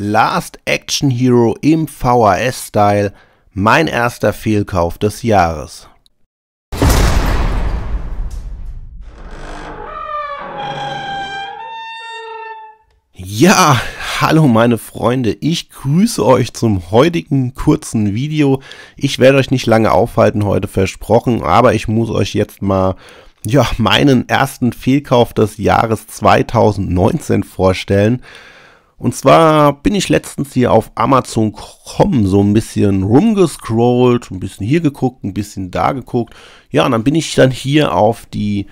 Last Action Hero im VHS-Style, mein erster Fehlkauf des Jahres. Ja, hallo meine Freunde, ich grüße euch zum heutigen kurzen Video. Ich werde euch nicht lange aufhalten heute, versprochen, aber ich muss euch jetzt mal ja, meinen ersten Fehlkauf des Jahres 2019 vorstellen. Und zwar bin ich letztens hier auf Amazon.com so ein bisschen rumgescrollt, ein bisschen hier geguckt, ein bisschen da geguckt. Ja, und dann bin ich dann hier auf die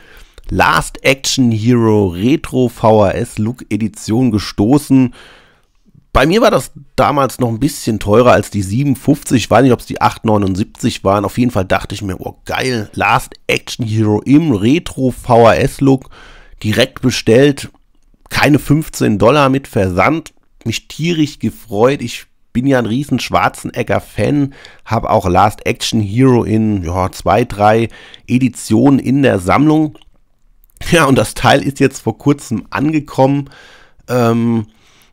Last Action Hero Retro VHS Look Edition gestoßen. Bei mir war das damals noch ein bisschen teurer als die 750. Ich weiß nicht, ob es die 879 waren. Auf jeden Fall dachte ich mir, oh geil, Last Action Hero im Retro VHS Look direkt bestellt keine 15 Dollar mit Versand. Mich tierisch gefreut. Ich bin ja ein riesen Schwarzenegger-Fan, habe auch Last Action Hero in ja, zwei, drei Editionen in der Sammlung. Ja, und das Teil ist jetzt vor kurzem angekommen. Ähm,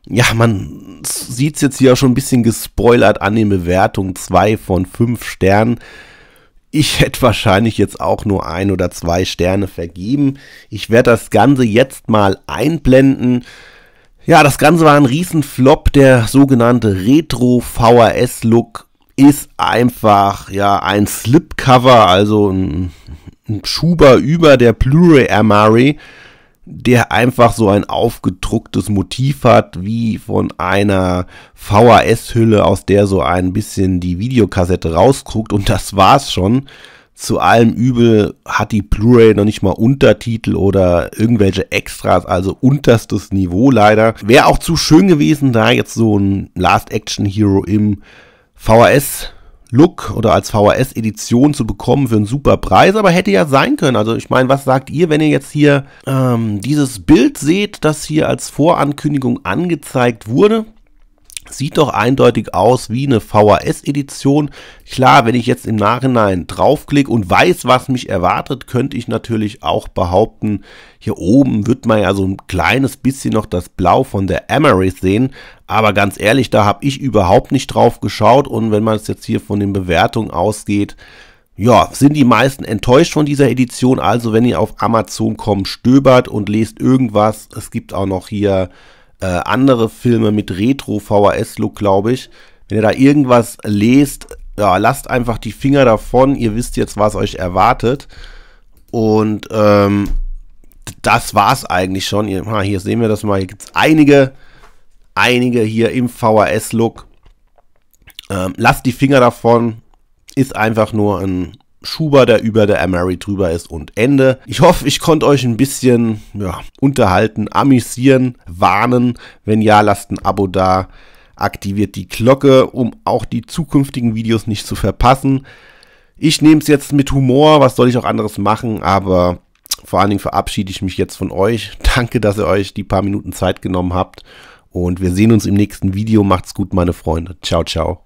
ja, man sieht es jetzt hier auch schon ein bisschen gespoilert an den Bewertungen. Zwei von fünf Sternen. Ich hätte wahrscheinlich jetzt auch nur ein oder zwei Sterne vergeben. Ich werde das Ganze jetzt mal einblenden. Ja, das Ganze war ein Riesenflop. Der sogenannte Retro-VHS-Look ist einfach ja ein Slipcover, also ein, ein Schuber über der Blu-ray Armory der einfach so ein aufgedrucktes Motiv hat, wie von einer VHS-Hülle, aus der so ein bisschen die Videokassette rausguckt und das war's schon. Zu allem Übel hat die Blu-ray noch nicht mal Untertitel oder irgendwelche Extras, also unterstes Niveau leider. Wäre auch zu schön gewesen, da jetzt so ein Last Action Hero im VHS Look oder als VHS-Edition zu bekommen für einen super Preis, aber hätte ja sein können. Also ich meine, was sagt ihr, wenn ihr jetzt hier ähm, dieses Bild seht, das hier als Vorankündigung angezeigt wurde? Sieht doch eindeutig aus wie eine VHS-Edition. Klar, wenn ich jetzt im Nachhinein draufklicke und weiß, was mich erwartet, könnte ich natürlich auch behaupten, hier oben wird man ja so ein kleines bisschen noch das Blau von der Amaris sehen. Aber ganz ehrlich, da habe ich überhaupt nicht drauf geschaut. Und wenn man es jetzt hier von den Bewertungen ausgeht, ja, sind die meisten enttäuscht von dieser Edition. Also wenn ihr auf Amazon kommt, stöbert und lest irgendwas. Es gibt auch noch hier äh, andere Filme mit Retro-VHS-Look, glaube ich. Wenn ihr da irgendwas lest, ja, lasst einfach die Finger davon. Ihr wisst jetzt, was euch erwartet. Und ähm, das es eigentlich schon. Hier, hier sehen wir das mal. Hier gibt es einige, einige hier im VHS-Look. Ähm, lasst die Finger davon. Ist einfach nur ein Schuber, der über der Amari drüber ist und Ende. Ich hoffe, ich konnte euch ein bisschen ja, unterhalten, amüsieren, warnen. Wenn ja, lasst ein Abo da, aktiviert die Glocke, um auch die zukünftigen Videos nicht zu verpassen. Ich nehme es jetzt mit Humor, was soll ich auch anderes machen, aber vor allen Dingen verabschiede ich mich jetzt von euch. Danke, dass ihr euch die paar Minuten Zeit genommen habt und wir sehen uns im nächsten Video. Macht's gut, meine Freunde. Ciao, ciao.